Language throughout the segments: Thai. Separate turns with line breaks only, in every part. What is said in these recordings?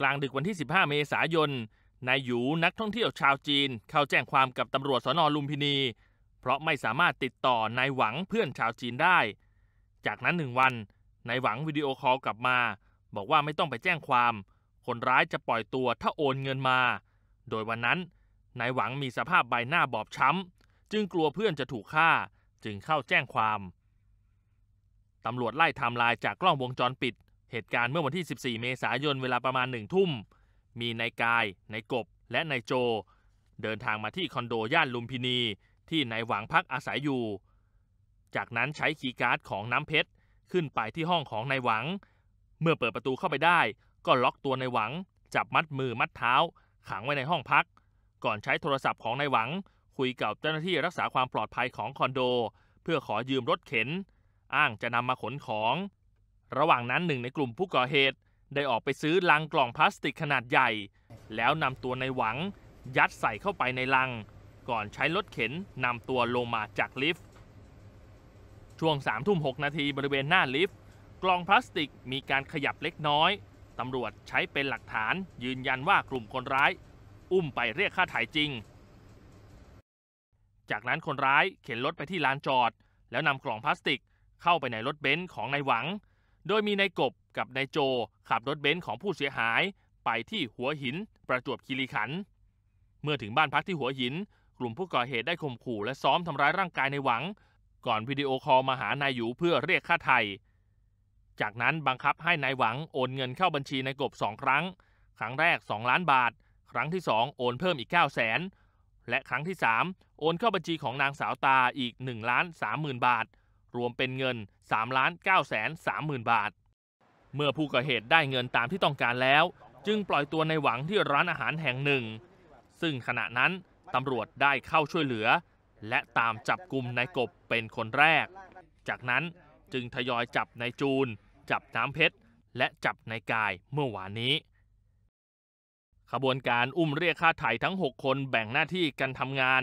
กลางดึกวันที่ 15 เมษายน นายหยูนักท่องเที่ยวชาวจีนเข้าแจ้งความกับตำรวจสนลุมพินี เพราะไม่สามารถติดต่อนายหวังเพื่อนชาวจีนได้ จากนั้นหนึ่งวันนายหวังวิดีโอคอลกลับมา บอกว่าไม่ต้องไปแจ้งความ คนร้ายจะปล่อยตัวถ้าโอนเงินมา โดยวันนั้นนายหวังมีสภาพใบหน้าบอบช้ำจึงกลัวเพื่อนจะถูกฆ่า จึงเข้าแจ้งความตำรวจไล่ไทม์ไลน์จากกล้องวงจรปิดเหตุการณ์เมื่อวันที่ 14 เมษายน เวลาประมาณหนึ่งทุ่ม มีนายกาย นายกบ และนายโจ เดินทางมาที่คอนโดย่านลุมพินีที่นายหวังพักอาศัยอยู่ จากนั้นใช้คีย์การ์ดของน้ำเพชร ขึ้นไปที่ห้องของนายหวัง เมื่อเปิดประตูเข้าไปได้ ก็ล็อกตัวนายหวัง จับมัดมือมัดเท้า ขังไว้ในห้องพัก ก่อนใช้โทรศัพท์ของนายหวังคุยกับเจ้าหน้าที่รักษาความปลอดภัยของคอนโด เพื่อขอยืมรถเข็น อ้างจะนำมาขนของระหว่างนั้นหนึ่งในกลุ่มผู้ก่อเหตุ ได้ออกไปซื้อลังกล่องพลาสติกขนาดใหญ่ แล้วนำตัวในหวัง ยัดใส่เข้าไปในลัง ก่อนใช้รถเข็นนำตัวลงมาจากลิฟต์ ช่วง3ทุ่ม 6 นาทีบริเวณหน้าลิฟต์ กล่องพลาสติกมีการขยับเล็กน้อยตำรวจใช้เป็นหลักฐาน ยืนยันว่ากลุ่มคนร้าย อุ้มไปเรียกค่าถ่ายจริง จากนั้นคนร้ายเข็นรถไปที่ลานจอด แล้วนำกล่องพลาสติกเข้าไปในรถเบนซ์ของนายหวังโดยมีนายกบกับนายโจ ขับรถเบนซ์ของผู้เสียหาย ไปที่หัวหินประจวบคีรีขันธ์เมื่อถึงบ้านพักที่หัวหิน กลุ่มผู้ก่อเหตุได้ข่มขู่และซ้อมทำร้ายร่างกายในหวัง ก่อนวิดีโอคอลมาหานายอยู่เพื่อเรียกค่าไทย จากนั้นบังคับให้นายหวังโอนเงินเข้าบัญชีนายกบสองครั้ง ครั้งแรก 2 ล้านบาท ครั้งที่ 2 โอนเพิ่มอีก9 0 0แสนและครั้งที่ 3 โอนเข้าบัญชีของนางสาวตาอีก1ล้าน30,000 บาทรวมเป็นเงิน3ล้าน9 3 0 0 0 บาท เมื่อผู้ก่อเหตุได้เงินตามที่ต้องการแล้ว จึงปล่อยตัวในหวังที่ร้านอาหารแห่งหนึ่ง ซึ่งขณะนั้น ตำรวจได้เข้าช่วยเหลือ และตามจับกลุ่มนายกบเป็นคนแรก จากนั้นจึงทยอยจับนายจูน จับน้ำเพชร และจับนายกายเมื่อวานนี้ ขบวนการอุ้มเรียกค่าไถ่ทั้ง 6 คนแบ่งหน้าที่กันทำงาน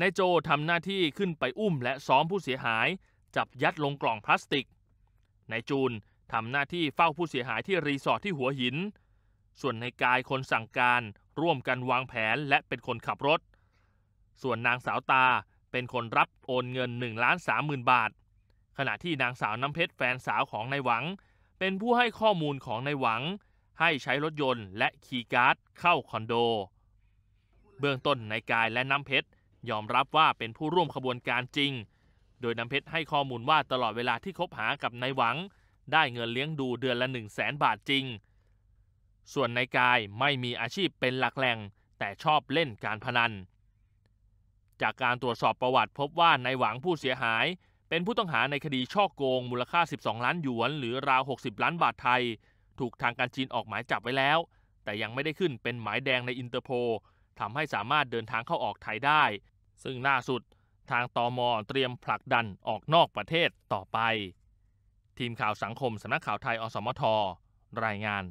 นายโจทำหน้าที่ขึ้นไปอุ้มและซ้อมผู้เสียหายจับยัดลงกล่องพลาสติกนายจูนทำหน้าที่เฝ้าผู้เสียหายที่รีสอร์ทที่หัวหิน ส่วนในกายคนสั่งการร่วมกันวางแผนและเป็นคนขับรถ ส่วนนางสาวตาเป็นคนรับโอนเงิน1ล้าน3 0,000บาท ขณะที่นางสาวน้ำเพชรแฟนสาวของนายหวัง เป็นผู้ให้ข้อมูลของนายหวัง ให้ใช้รถยนต์และคีย์การ์ดเข้าคอนโด เบื้องต้นนายกายและน้ำเพชรยอมรับว่าเป็นผู้ร่วมขบวนการจริงโดยน้ำเพชรให้ข้อมูลว่าตลอดเวลาที่คบหากับนายหวัง ได้เงินเลี้ยงดูเดือนละ 1 0 0 0 0แสนบาทจริง ส่วนนายกายไม่มีอาชีพเป็นหลักแหล่งแต่ชอบเล่นการพนัน จากการตรวจสอบประวัติพบว่านายหวังผู้เสียหาย เป็นผู้ต้องหาในคดีช่อโกงมูลค่า 12 ล้านหยวน หรือราว 60 ล้านบาทไทย ถูกทางการจีนออกหมายจับไว้แล้ว แต่ยังไม่ได้ขึ้นเป็นหมายแดงในอินเตอร์โพทำให้สามารถเดินทางเข้าออกไทยได้ ซึ่งล่าสุดทางตอมอเตรียมผลักดันออกนอกประเทศต่อไป ทีมข่าวสังคมสำนักข่าวไทยอสมท รายงาน